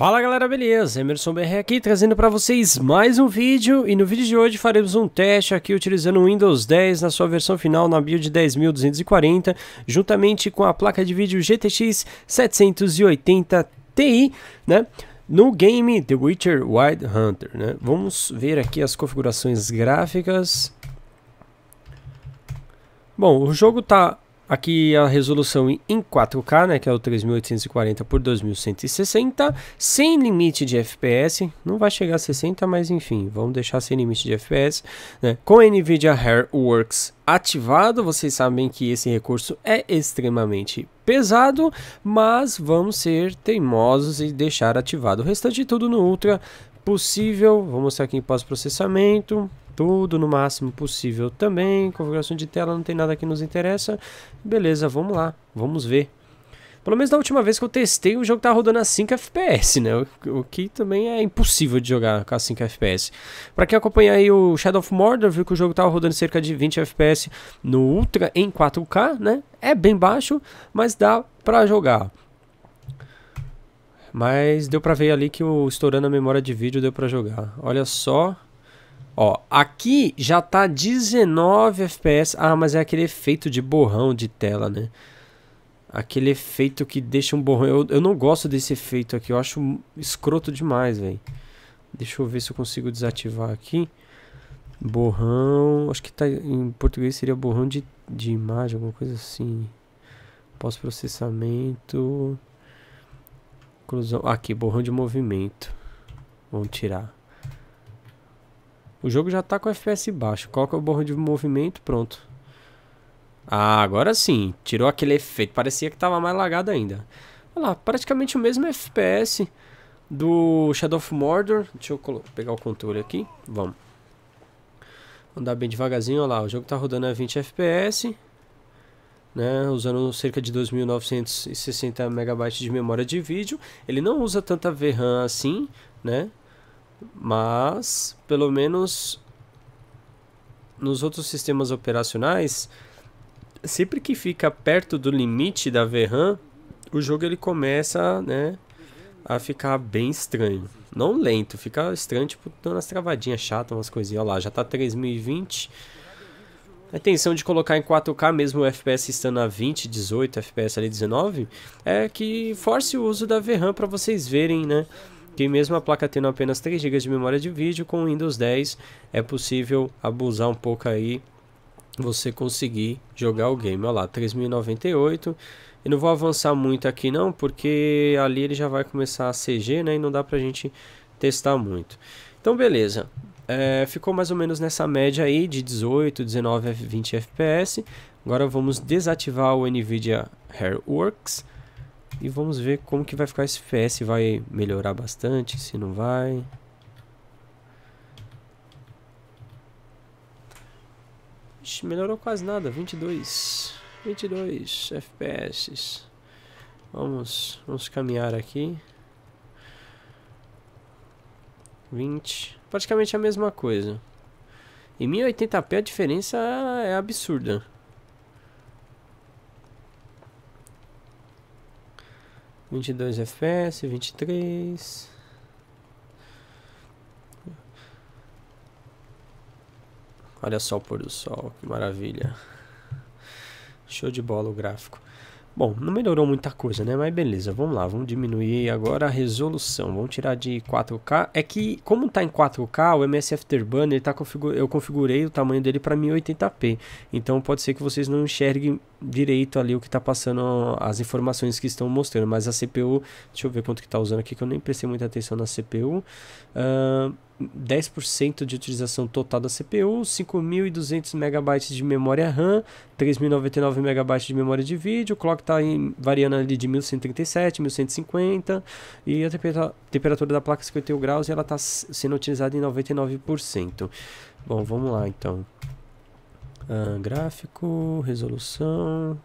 Fala galera, beleza? Emerson BR aqui trazendo para vocês mais um vídeo e no vídeo de hoje faremos um teste aqui utilizando o Windows 10 na sua versão final na build 10.240 juntamente com a placa de vídeo GTX 780 Ti, né? No game The Witcher Wild Hunter, né? Vamos ver aqui as configurações gráficas. Bom, o jogo tá Aqui a resolução em 4K, né, que é o 3840 por 2160, sem limite de FPS, não vai chegar a 60, mas enfim, vamos deixar sem limite de FPS, né? Com NVIDIA NVIDIA Hairworks ativado, vocês sabem que esse recurso é extremamente pesado, mas vamos ser teimosos e deixar ativado o restante de é tudo no Ultra possível, vou mostrar aqui em pós-processamento, tudo no máximo possível também. Configuração de tela, não tem nada que nos interessa. Beleza, vamos lá, vamos ver. Pelo menos da última vez que eu testei, o jogo tá rodando a 5 FPS, né? O, que também é impossível de jogar com a 5 FPS. Pra quem acompanha aí o Shadow of Mordor, viu que o jogo tava rodando cerca de 20 FPS no Ultra em 4K, né? É bem baixo, mas dá pra jogar. Mas deu pra ver ali que o estourando a memória de vídeo deu pra jogar. Olha só Ó, aqui já tá 19 FPS. Ah, mas é aquele efeito de borrão de tela, né? Aquele efeito que deixa um borrão. Eu, eu não gosto desse efeito aqui. Eu acho escroto demais, velho. Deixa eu ver se eu consigo desativar aqui. Borrão. Acho que tá em português seria borrão de, de imagem, alguma coisa assim. Pós-processamento. Inclusão. Aqui, borrão de movimento. Vamos tirar. O jogo já tá com FPS baixo. Coloca é o borrão de movimento, pronto. Ah, agora sim. Tirou aquele efeito. Parecia que tava mais lagado ainda. Olha lá, praticamente o mesmo FPS do Shadow of Mordor. Deixa eu pegar o controle aqui. Vamos. Andar bem devagarzinho. Olha lá, o jogo tá rodando a 20 FPS. Né, usando cerca de 2.960 MB de memória de vídeo. Ele não usa tanta VRAM assim, né? Mas, pelo menos nos outros sistemas operacionais, sempre que fica perto do limite da VRAM, o jogo ele começa, né, a ficar bem estranho. Não lento, fica estranho, tipo, dando umas travadinhas chatas, umas coisinhas. Olha lá, já tá 3020. A intenção de colocar em 4K, mesmo o FPS estando a 20, 18, FPS ali 19, é que force o uso da VRAM para vocês verem, né, que mesmo a placa tendo apenas 3 GB de memória de vídeo, com o Windows 10 é possível abusar um pouco aí, você conseguir jogar o game. Olha lá, 3098. E não vou avançar muito aqui não, porque ali ele já vai começar a CG, né, e não dá pra gente testar muito. Então beleza, é, ficou mais ou menos nessa média aí de 18, 19, 20 FPS. Agora vamos desativar o NVIDIA Hairworks. E vamos ver como que vai ficar esse FPS, vai melhorar bastante, se não vai. Ixi, melhorou quase nada, 22, 22 FPS. Vamos, vamos caminhar aqui. 20, praticamente a mesma coisa. Em 1080p a diferença é absurda. 22 FPS, 23. Olha só o pôr do sol, que maravilha. Show de bola o gráfico. Bom, não melhorou muita coisa, né? Mas beleza, vamos lá, vamos diminuir agora a resolução. Vamos tirar de 4K. É que, como tá em 4K, o MS Afterburner, tá configu eu configurei o tamanho dele para 1080p. Então pode ser que vocês não enxerguem direito ali o que está passando, as informações que estão mostrando. Mas a CPU, deixa eu ver quanto que está usando aqui, que eu nem prestei muita atenção na CPU. Uh, 10% de utilização total da CPU, 5.200 MB de memória RAM, 3.099 MB de memória de vídeo, o clock está variando ali de 1.137, 1.150 e a temperatura, temperatura da placa 51 graus e ela está sendo utilizada em 99%. Bom, vamos lá então. Ah, gráfico, resolução.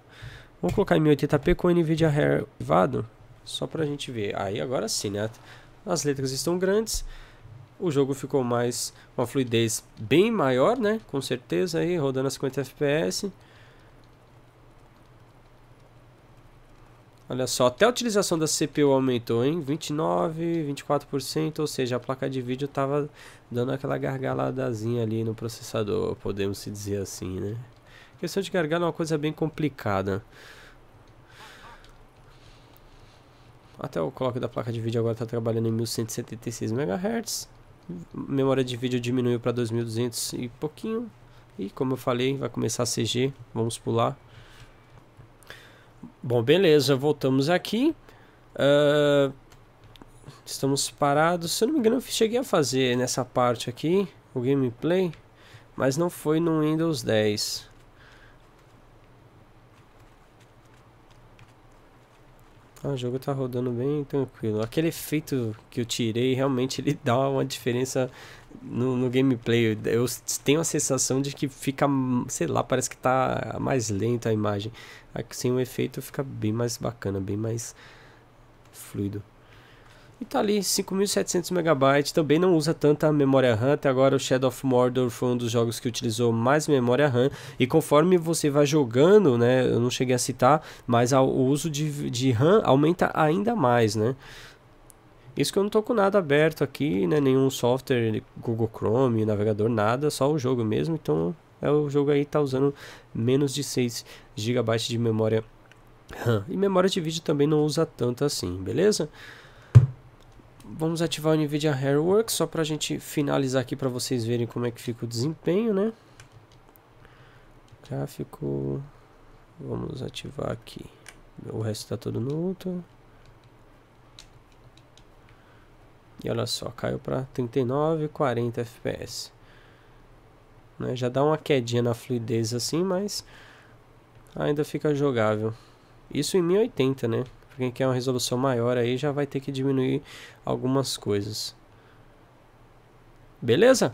Vamos colocar em 1080p com NVIDIA Hair ativado, só para a gente ver. Aí agora sim, né? As letras estão grandes, o jogo ficou mais uma fluidez bem maior, né? Com certeza aí rodando a 50 fps. Olha só, até a utilização da CPU aumentou, hein? 29, 24%, ou seja, a placa de vídeo estava dando aquela gargaladazinha ali no processador, podemos se dizer assim, né? A questão de gargalo é uma coisa bem complicada. Até o clock da placa de vídeo agora está trabalhando em 1176 MHz. Memória de vídeo diminuiu para 2200 e pouquinho. E como eu falei, vai começar a CG, vamos pular. Bom, beleza, voltamos aqui. Uh, estamos parados. Se eu não me engano, eu cheguei a fazer nessa parte aqui o gameplay, mas não foi no Windows 10. Ah, o jogo tá rodando bem tranquilo. Aquele efeito que eu tirei, realmente ele dá uma diferença no, no, gameplay. Eu tenho a sensação de que fica, sei lá, parece que tá mais lenta a imagem. Aqui, sem o efeito fica bem mais bacana, bem mais fluido. E tá ali, 5.700 MB, também não usa tanta memória RAM, até agora o Shadow of Mordor foi um dos jogos que utilizou mais memória RAM, e conforme você vai jogando, né, eu não cheguei a citar, mas o uso de, de RAM aumenta ainda mais, né. Isso que eu não tô com nada aberto aqui, né? Nenhum software, né, Google Chrome, navegador, nada, só o jogo mesmo. Então, é o jogo aí tá usando menos de 6 GB de memória RAM. E memória de vídeo também não usa tanto assim, beleza? Vamos ativar o NVIDIA Hairworks só para a gente finalizar aqui para vocês verem como é que fica o desempenho, né? Gráfico. Vamos ativar aqui. O resto está todo no outro. E olha só, caiu para 39, 40 FPS. Né? Já dá uma quedinha na fluidez assim, mas ainda fica jogável. Isso em 1080, né? Pra quem quer uma resolução maior aí já vai ter que diminuir algumas coisas. Beleza?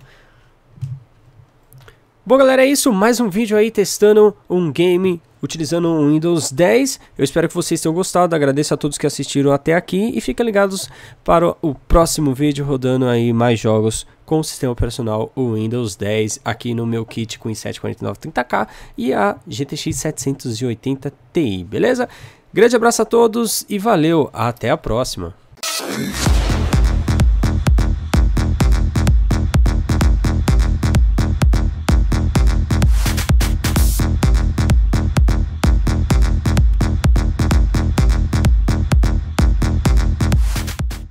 Bom, galera, é isso. Mais um vídeo aí testando um game utilizando o Windows 10. Eu espero que vocês tenham gostado, agradeço a todos que assistiram até aqui e fiquem ligados para o próximo vídeo rodando aí mais jogos com o sistema operacional o Windows 10 aqui no meu kit com i7 4930K e a GTX 780 Ti, beleza? Grande abraço a todos e valeu, até a próxima!